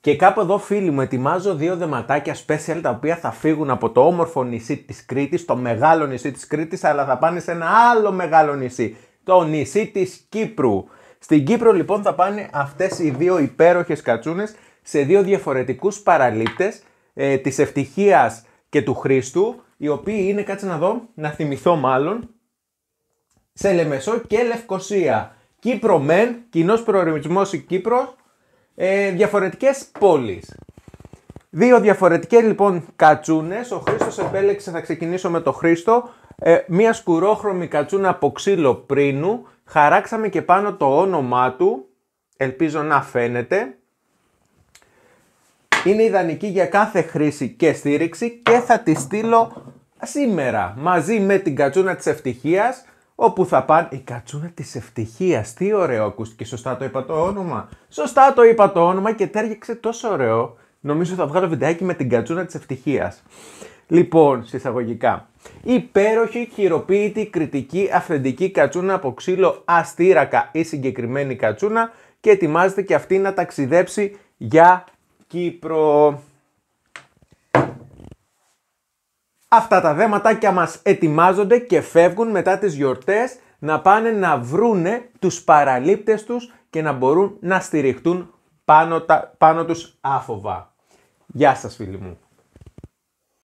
Και κάπου εδώ φίλοι μου ετοιμάζω δύο δεματάκια special τα οποία θα φύγουν από το όμορφο νησί της Κρήτης, το μεγάλο νησί της Κρήτης, αλλά θα πάνε σε ένα άλλο μεγάλο νησί, το νησί της Κύπρου. Στην Κύπρο λοιπόν θα πάνε αυτές οι δύο υπέροχες κατσούνες σε δύο διαφορετικούς παραλήπτες ε, της ευτυχίας και του Χρήστου, οι οποίοι είναι, κάτσε να δω, να θυμηθώ μάλλον, σε Λεμεσό και Λευκοσία. Κύπρο μεν, κοινός προορισμός η Κύπρος, ε, διαφορετικές πόλεις. Δύο διαφορετικές λοιπόν κατσούνες. Ο Χρήστος επέλεξε, θα ξεκινήσω με το Χρήστο, ε, μία σκουρόχρωμη κατσούνα από ξύλο πρίνου. Χαράξαμε και πάνω το όνομά του, ελπίζω να φαίνεται. Είναι ιδανική για κάθε χρήση και στήριξη και θα τη στείλω σήμερα μαζί με την κατσούνα της ευτυχίας όπου θα πάνε. Η κατσούνα της ευτυχίας. Τι ωραίο ακούστηκε. Σωστά το είπα το όνομα. Σωστά το είπα το όνομα και τέργεξε τόσο ωραίο. Νομίζω θα βγάλω βιντεάκι με την κατσούνα της ευτυχίας. Λοιπόν, συσταγωγικά. Υπέροχη, χειροποίητη, κριτική, αυθεντική κατσούνα από ξύλο αστήρακα η συγκεκριμένη κατσούνα και ετοιμάζεται και αυτή να ταξιδέψει για Κύπρο. Αυτά τα δέματάκια μας ετοιμάζονται και φεύγουν μετά τις γιορτές να πάνε να βρούνε τους παραλήπτες τους και να μπορούν να στηριχτούν πάνω, τα, πάνω τους άφοβα. Γεια σας φίλοι μου.